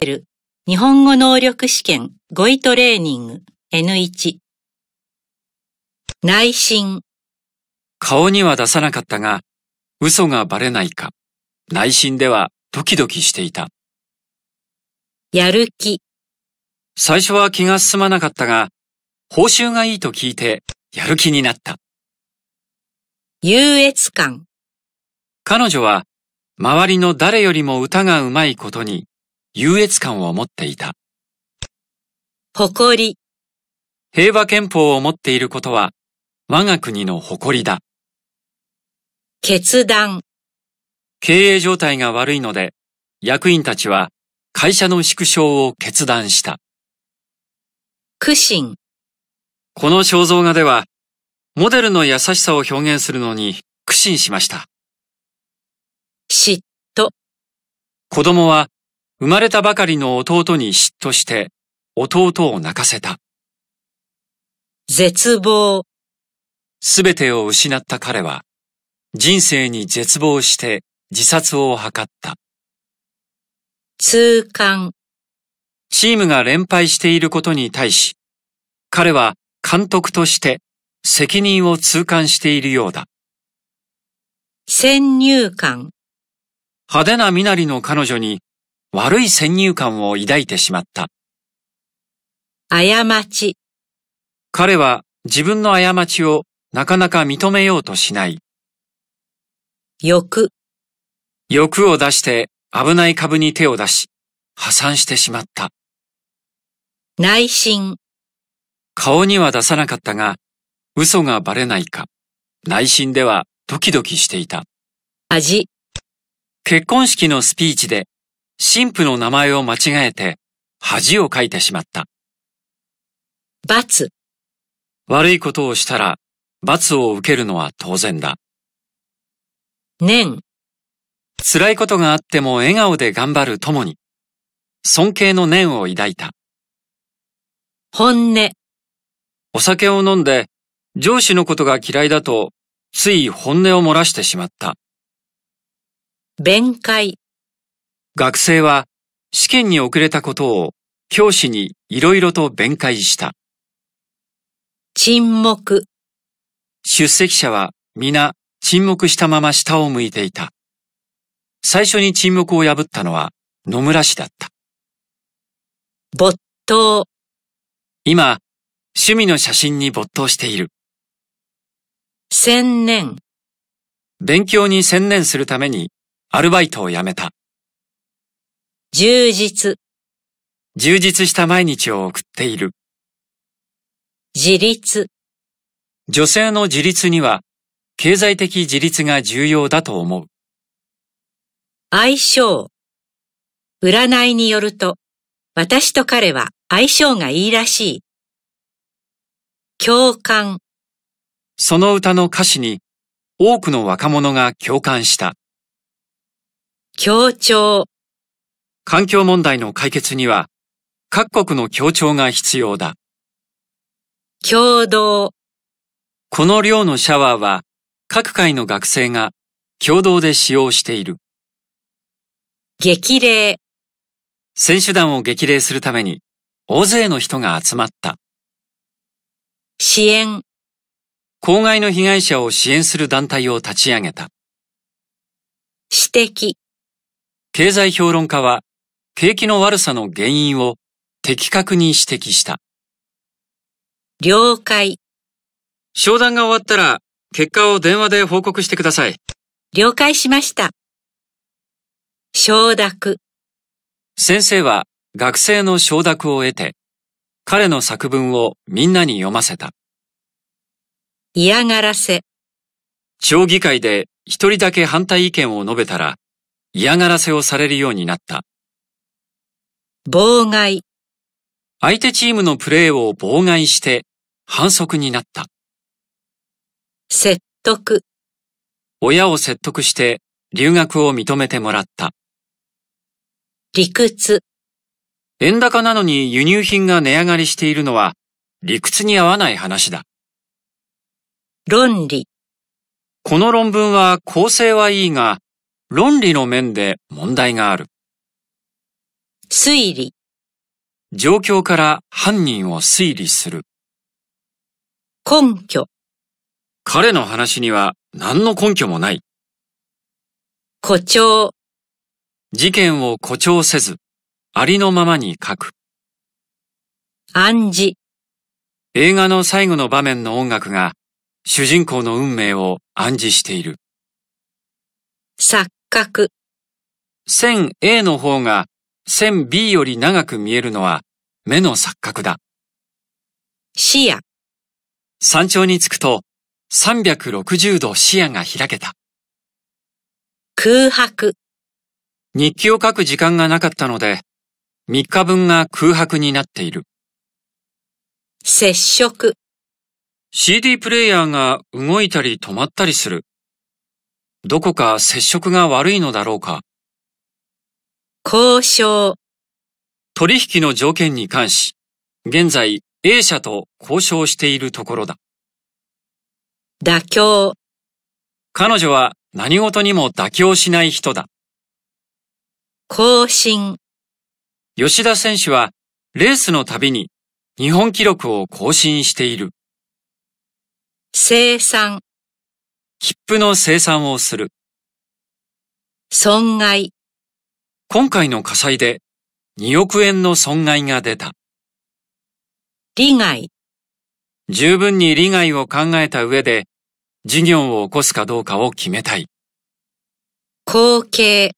ペ日本語能力試験語彙トレーニング N1 内心顔には出さなかったが嘘がバレないか内心ではドキドキしていたやる気最初は気が進まなかったが報酬がいいと聞いてやる気になった優越感彼女は周りの誰よりも歌がうまいことに優越感を持っていた。誇り。平和憲法を持っていることは、我が国の誇りだ。決断。経営状態が悪いので、役員たちは会社の縮小を決断した。苦心。この肖像画では、モデルの優しさを表現するのに苦心しました。嫉妬。子供は生まれたばかりの弟に嫉妬して弟を泣かせた。絶望。すべてを失った彼は人生に絶望して自殺を図った。痛感。チームが連敗していることに対し、彼は監督として責任を痛感しているようだ。先入観。派手な身なりの彼女に悪い先入観を抱いてしまった。過ち。彼は自分の過ちをなかなか認めようとしない。欲。欲を出して危ない株に手を出し、破産してしまった。内心。顔には出さなかったが、嘘がバレないか、内心ではドキドキしていた。味。結婚式のスピーチで神父の名前を間違えて恥をかいてしまった。罰悪いことをしたら罰を受けるのは当然だ。念辛いことがあっても笑顔で頑張るともに尊敬の念を抱いた。本音お酒を飲んで上司のことが嫌いだとつい本音を漏らしてしまった。弁解学生は試験に遅れたことを教師にいろいろと弁解した。沈黙。出席者は皆沈黙したまま下を向いていた。最初に沈黙を破ったのは野村氏だった。没頭。今、趣味の写真に没頭している。専念。勉強に専念するためにアルバイトを辞めた。充実、充実した毎日を送っている。自立、女性の自立には、経済的自立が重要だと思う。相性。占いによると、私と彼は相性がいいらしい。共感、その歌の歌詞に多くの若者が共感した。協調。環境問題の解決には、各国の協調が必要だ。共同。この寮のシャワーは、各界の学生が共同で使用している。激励。選手団を激励するために、大勢の人が集まった。支援。公害の被害者を支援する団体を立ち上げた。指摘。経済評論家は、景気の悪さの原因を的確に指摘した。了解。商談が終わったら、結果を電話で報告してください。了解しました。承諾。先生は学生の承諾を得て、彼の作文をみんなに読ませた。嫌がらせ。町議会で一人だけ反対意見を述べたら、嫌がらせをされるようになった。妨害。相手チームのプレーを妨害して反則になった。説得。親を説得して留学を認めてもらった。理屈。円高なのに輸入品が値上がりしているのは理屈に合わない話だ。論理。この論文は構成はいいが、論理の面で問題がある。推理。状況から犯人を推理する。根拠。彼の話には何の根拠もない。誇張。事件を誇張せず、ありのままに書く。暗示。映画の最後の場面の音楽が主人公の運命を暗示している。錯覚。線 A の方が線 B より長く見えるのは目の錯覚だ。視野。山頂に着くと360度視野が開けた。空白。日記を書く時間がなかったので、3日分が空白になっている。接触。CD プレイヤーが動いたり止まったりする。どこか接触が悪いのだろうか。交渉。取引の条件に関し、現在 A 社と交渉しているところだ。妥協。彼女は何事にも妥協しない人だ。更新。吉田選手はレースのたびに日本記録を更新している。生産。切符の生産をする。損害。今回の火災で2億円の損害が出た。利害。十分に利害を考えた上で事業を起こすかどうかを決めたい。光景。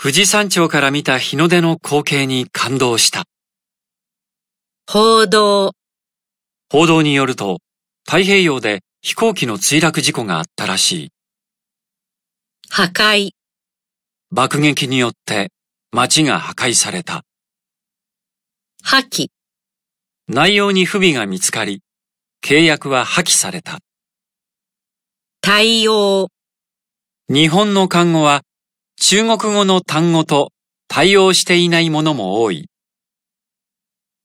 富士山頂から見た日の出の光景に感動した。報道。報道によると太平洋で飛行機の墜落事故があったらしい。破壊。爆撃によって街が破壊された。破棄。内容に不備が見つかり、契約は破棄された。対応。日本の看語は中国語の単語と対応していないものも多い。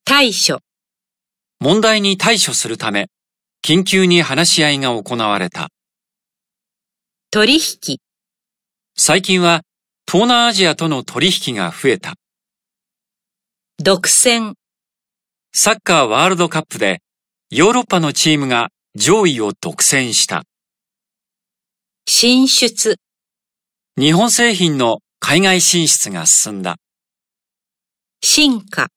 対処。問題に対処するため、緊急に話し合いが行われた。取引。最近は東南アジアとの取引が増えた。独占。サッカーワールドカップでヨーロッパのチームが上位を独占した。進出。日本製品の海外進出が進んだ。進化。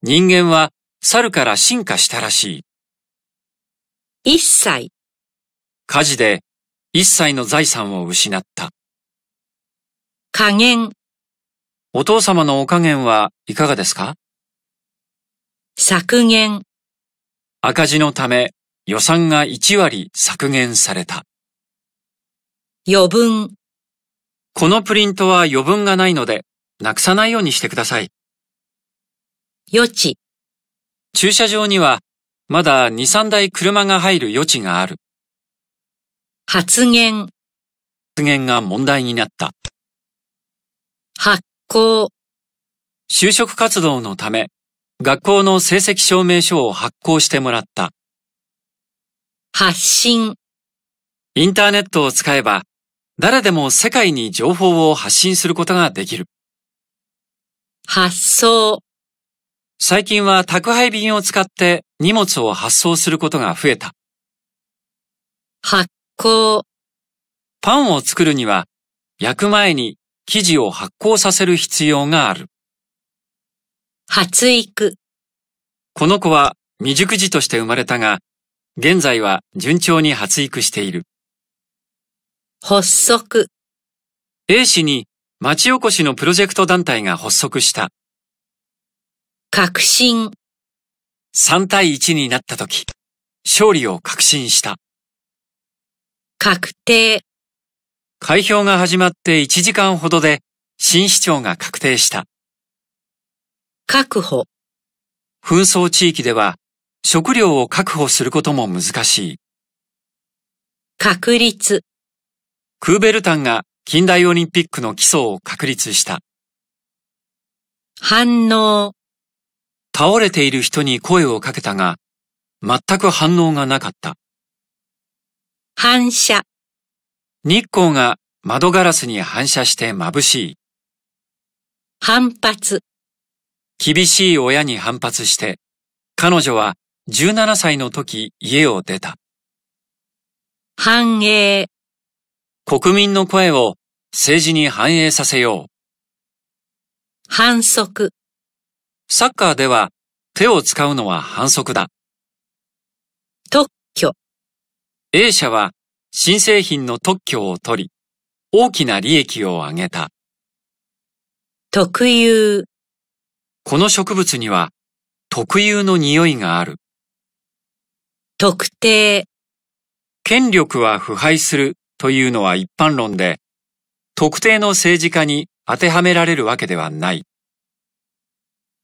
人間は猿から進化したらしい。一歳。火事で一歳の財産を失った。加減。お父様のお加減はいかがですか削減。赤字のため予算が1割削減された。余分。このプリントは余分がないので、なくさないようにしてください。余地。駐車場にはまだ2、3台車が入る余地がある。発言。発言が問題になった。発行。就職活動のため、学校の成績証明書を発行してもらった。発信。インターネットを使えば、誰でも世界に情報を発信することができる。発送。最近は宅配便を使って荷物を発送することが増えた。発行。パンを作るには、焼く前に生地を発行させる必要がある。発育。この子は未熟児として生まれたが、現在は順調に発育している。発足。A 氏に町おこしのプロジェクト団体が発足した。確信。3対1になった時、勝利を確信した。確定。開票が始まって1時間ほどで新市長が確定した。確保。紛争地域では食料を確保することも難しい。確立。クーベルタンが近代オリンピックの基礎を確立した。反応。倒れている人に声をかけたが、全く反応がなかった。反射。日光が窓ガラスに反射して眩しい。反発。厳しい親に反発して、彼女は17歳の時家を出た。反映。国民の声を政治に反映させよう。反則。サッカーでは手を使うのは反則だ。特許。A 社は新製品の特許を取り、大きな利益を上げた。特有。この植物には特有の匂いがある。特定。権力は腐敗するというのは一般論で、特定の政治家に当てはめられるわけではない。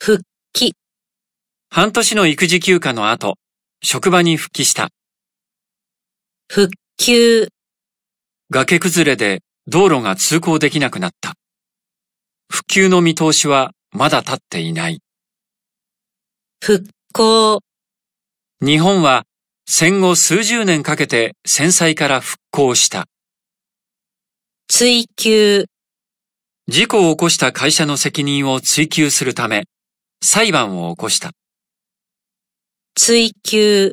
復帰。半年の育児休暇の後、職場に復帰した。復9崖崩れで道路が通行できなくなった。復旧の見通しはまだ立っていない。復興日本は戦後数十年かけて戦災から復興した。追求。事故を起こした会社の責任を追求するため裁判を起こした。追求。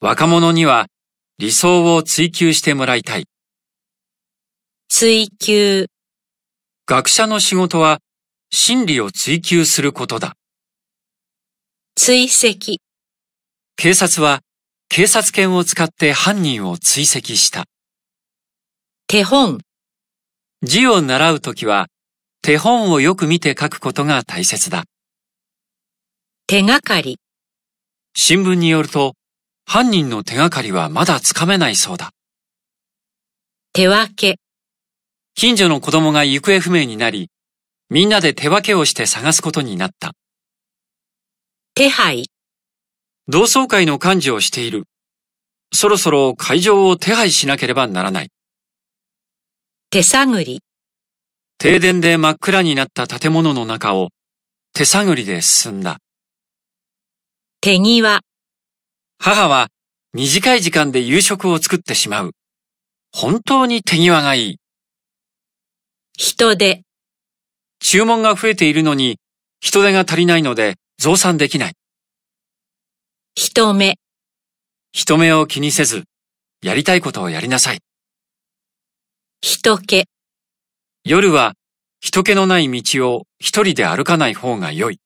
若者には理想を追求してもらいたい。追求。学者の仕事は真理を追求することだ。追跡。警察は警察犬を使って犯人を追跡した。手本。字を習うときは手本をよく見て書くことが大切だ。手がかり。新聞によると犯人の手がかりはまだつかめないそうだ。手分け。近所の子供が行方不明になり、みんなで手分けをして探すことになった。手配。同窓会の幹事をしている。そろそろ会場を手配しなければならない。手探り。停電で真っ暗になった建物の中を手探りで進んだ。手際。母は短い時間で夕食を作ってしまう。本当に手際がいい。人手。注文が増えているのに、人手が足りないので増産できない。人目。人目を気にせず、やりたいことをやりなさい。人気。夜は人気のない道を一人で歩かない方が良い。